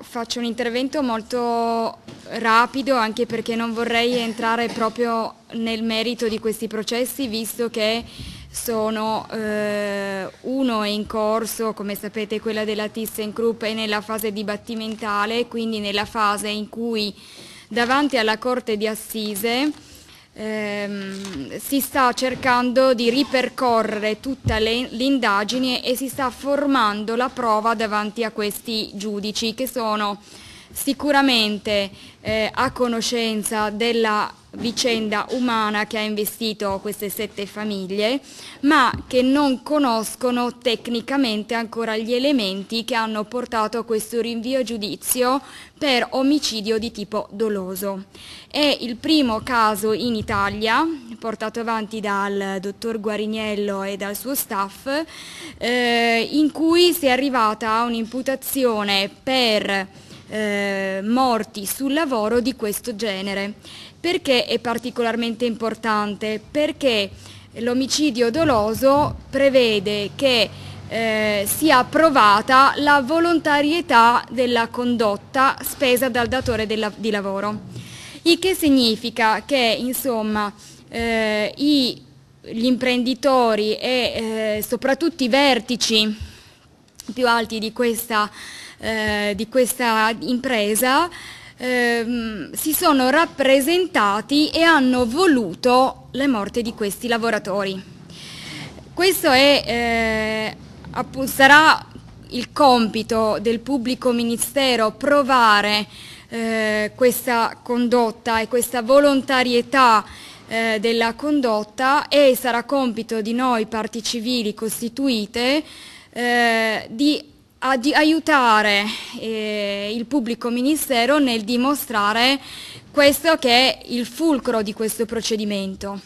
faccio un intervento molto rapido anche perché non vorrei entrare proprio nel merito di questi processi visto che sono eh, uno è in corso, come sapete quella della ThyssenKrupp è nella fase dibattimentale, quindi nella fase in cui davanti alla Corte di Assise ehm, si sta cercando di ripercorrere tutta l'indagine e si sta formando la prova davanti a questi giudici che sono sicuramente eh, ha conoscenza della vicenda umana che ha investito queste sette famiglie, ma che non conoscono tecnicamente ancora gli elementi che hanno portato a questo rinvio a giudizio per omicidio di tipo doloso. È il primo caso in Italia, portato avanti dal dottor Guariniello e dal suo staff, eh, in cui si è arrivata a un'imputazione per eh, morti sul lavoro di questo genere. Perché è particolarmente importante? Perché l'omicidio doloso prevede che eh, sia approvata la volontarietà della condotta spesa dal datore della, di lavoro. Il che significa che insomma, eh, i, gli imprenditori e eh, soprattutto i vertici più alti di questa eh, di questa impresa ehm, si sono rappresentati e hanno voluto le morte di questi lavoratori. Questo è, eh, sarà il compito del pubblico ministero provare eh, questa condotta e questa volontarietà eh, della condotta e sarà compito di noi parti civili costituite eh, di ad aiutare eh, il pubblico ministero nel dimostrare questo che è il fulcro di questo procedimento.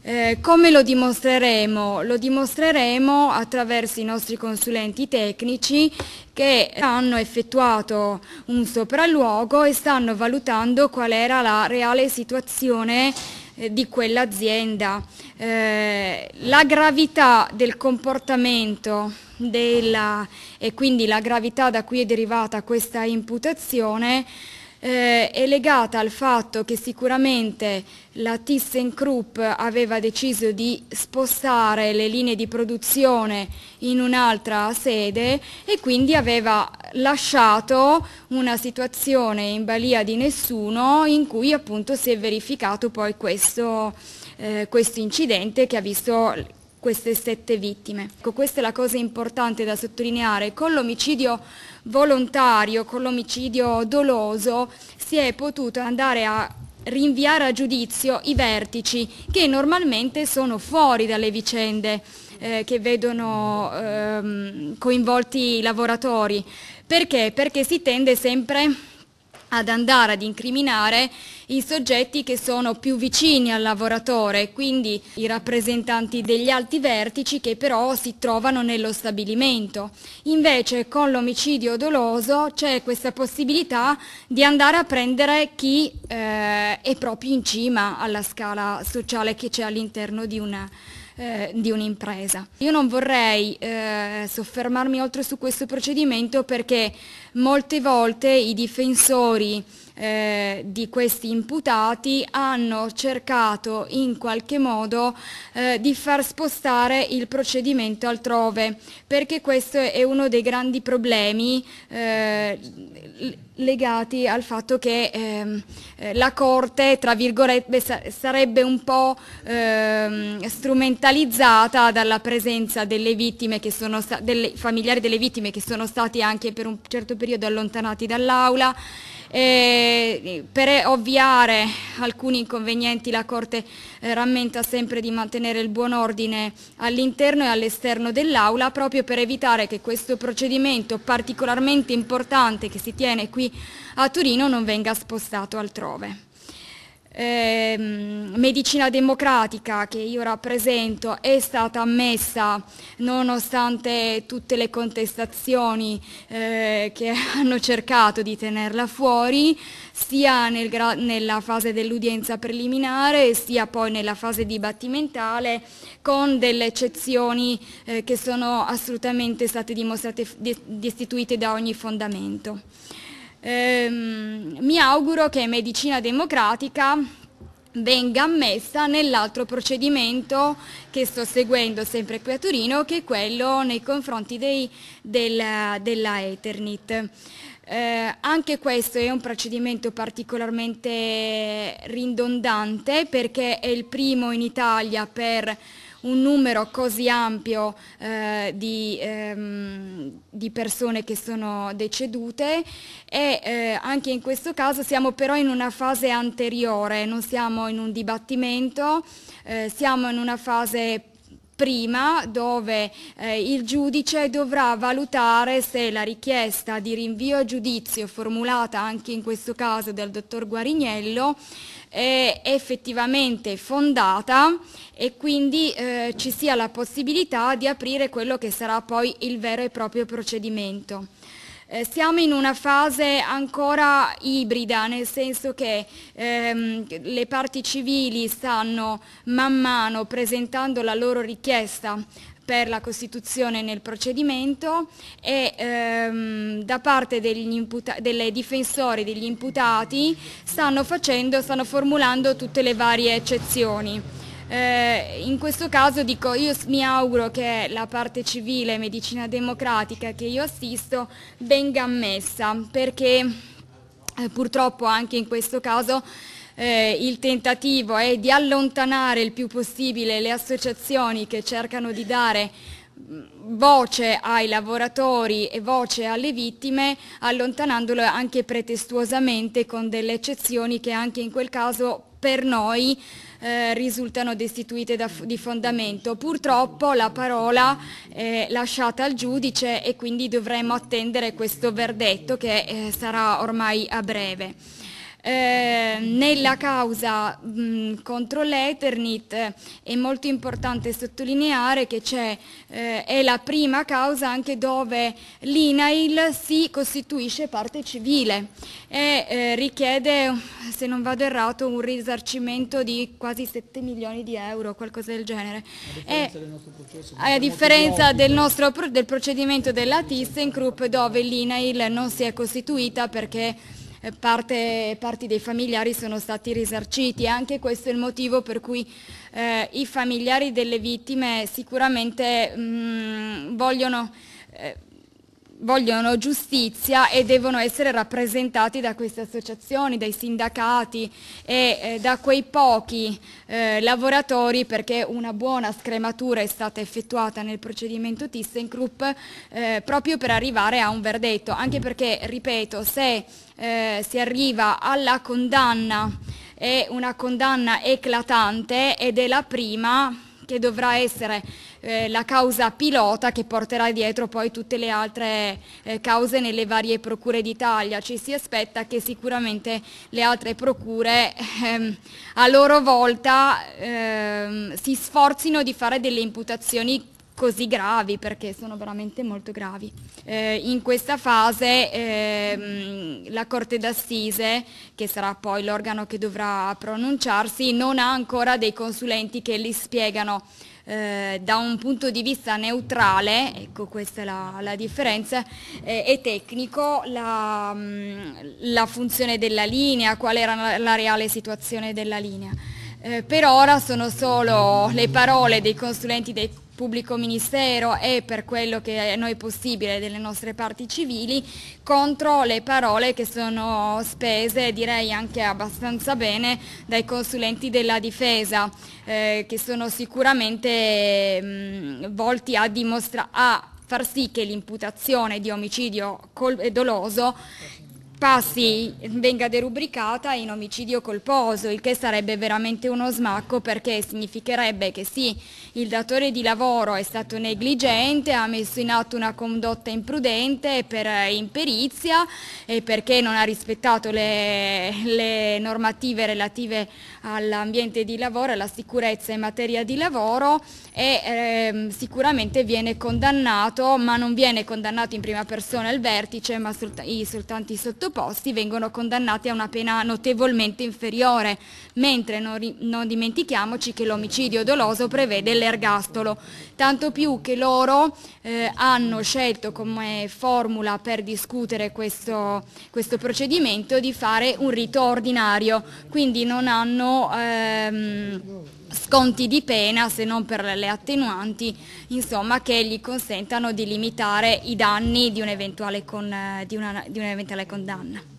Eh, come lo dimostreremo? Lo dimostreremo attraverso i nostri consulenti tecnici che hanno effettuato un sopralluogo e stanno valutando qual era la reale situazione di quell'azienda. Eh, la gravità del comportamento della, e quindi la gravità da cui è derivata questa imputazione eh, è legata al fatto che sicuramente la ThyssenKrupp aveva deciso di spostare le linee di produzione in un'altra sede e quindi aveva lasciato una situazione in balia di nessuno in cui appunto si è verificato poi questo, eh, questo incidente che ha visto queste sette vittime. Ecco, questa è la cosa importante da sottolineare. Con l'omicidio volontario, con l'omicidio doloso, si è potuto andare a rinviare a giudizio i vertici che normalmente sono fuori dalle vicende eh, che vedono ehm, coinvolti i lavoratori. Perché? Perché si tende sempre ad andare ad incriminare i soggetti che sono più vicini al lavoratore, quindi i rappresentanti degli alti vertici che però si trovano nello stabilimento. Invece con l'omicidio doloso c'è questa possibilità di andare a prendere chi eh, è proprio in cima alla scala sociale che c'è all'interno di una eh, di un'impresa. Io non vorrei eh, soffermarmi oltre su questo procedimento perché molte volte i difensori eh, di questi imputati hanno cercato in qualche modo eh, di far spostare il procedimento altrove, perché questo è uno dei grandi problemi eh, legati al fatto che ehm, eh, la Corte, tra virgolette, sarebbe un po' ehm, strumentalizzata dalla presenza delle, vittime che sono delle familiari delle vittime che sono stati anche per un certo periodo allontanati dall'aula. Eh, eh, per ovviare alcuni inconvenienti la Corte eh, rammenta sempre di mantenere il buon ordine all'interno e all'esterno dell'Aula proprio per evitare che questo procedimento particolarmente importante che si tiene qui a Torino non venga spostato altrove. Ehm, medicina Democratica che io rappresento è stata ammessa nonostante tutte le contestazioni eh, che hanno cercato di tenerla fuori, sia nel nella fase dell'udienza preliminare sia poi nella fase dibattimentale con delle eccezioni eh, che sono assolutamente state dimostrate destituite da ogni fondamento ehm, mi auguro che medicina democratica venga ammessa nell'altro procedimento che sto seguendo sempre qui a Torino, che è quello nei confronti dei, del, della Eternit. Eh, anche questo è un procedimento particolarmente ridondante perché è il primo in Italia per un numero così ampio eh, di, ehm, di persone che sono decedute e eh, anche in questo caso siamo però in una fase anteriore, non siamo in un dibattimento, eh, siamo in una fase prima dove eh, il giudice dovrà valutare se la richiesta di rinvio a giudizio formulata anche in questo caso dal dottor Guarignello è effettivamente fondata e quindi eh, ci sia la possibilità di aprire quello che sarà poi il vero e proprio procedimento. Eh, siamo in una fase ancora ibrida, nel senso che ehm, le parti civili stanno man mano presentando la loro richiesta per la Costituzione nel procedimento e ehm, da parte degli delle difensori degli imputati stanno, facendo, stanno formulando tutte le varie eccezioni. Eh, in questo caso dico, io mi auguro che la parte civile, medicina democratica che io assisto, venga ammessa perché eh, purtroppo anche in questo caso eh, il tentativo è di allontanare il più possibile le associazioni che cercano di dare voce ai lavoratori e voce alle vittime, allontanandolo anche pretestuosamente con delle eccezioni che anche in quel caso per noi eh, risultano destituite da, di fondamento. Purtroppo la parola è eh, lasciata al giudice e quindi dovremo attendere questo verdetto che eh, sarà ormai a breve. Eh, nella causa mh, contro l'Eternit è molto importante sottolineare che eh, è la prima causa anche dove l'INAIL si costituisce parte civile e eh, richiede, se non vado errato, un risarcimento di quasi 7 milioni di euro, qualcosa del genere. A differenza, e, del, nostro processo, a differenza del, nostro, del procedimento della ThyssenKrupp dove l'INAIL non si è costituita perché eh, parte, parti dei familiari sono stati risarciti. e Anche questo è il motivo per cui eh, i familiari delle vittime sicuramente mh, mm, vogliono eh, vogliono giustizia e devono essere rappresentati da queste associazioni, dai sindacati e eh, da quei pochi eh, lavoratori perché una buona scrematura è stata effettuata nel procedimento ThyssenKrupp eh, proprio per arrivare a un verdetto, anche perché, ripeto, se eh, si arriva alla condanna è una condanna eclatante ed è la prima che dovrà essere eh, la causa pilota che porterà dietro poi tutte le altre eh, cause nelle varie procure d'Italia. Ci si aspetta che sicuramente le altre procure ehm, a loro volta ehm, si sforzino di fare delle imputazioni così gravi perché sono veramente molto gravi. Eh, in questa fase ehm, la Corte d'Assise, che sarà poi l'organo che dovrà pronunciarsi, non ha ancora dei consulenti che li spiegano eh, da un punto di vista neutrale, ecco questa è la, la differenza, eh, e tecnico la, mm, la funzione della linea, qual era la, reale situazione della linea. Eh, per ora sono solo le parole dei consulenti dei pubblico ministero e per quello che è noi possibile delle nostre parti civili contro le parole che sono spese direi anche abbastanza bene dai consulenti della difesa eh, che sono sicuramente mh, volti a, a far sì che l'imputazione di omicidio doloso passi venga derubricata in omicidio colposo, il che sarebbe veramente uno smacco perché significherebbe che sì, il datore di lavoro è stato negligente, ha messo in atto una condotta imprudente per eh, imperizia e perché non ha rispettato le, le normative relative all'ambiente di lavoro, alla sicurezza in materia di lavoro e ehm, sicuramente viene condannato, ma non viene condannato in prima persona il vertice, ma solt i soltanto i sottoposti sottoposti vengono condannati a una pena notevolmente inferiore, mentre non, non dimentichiamoci che l'omicidio doloso prevede l'ergastolo, tanto più che loro eh, hanno scelto come formula per discutere questo, questo, procedimento di fare un rito ordinario, quindi non hanno... Ehm, sconti di pena se non per le attenuanti insomma, che gli consentano di limitare i danni di un'eventuale con, eh, di un condanna.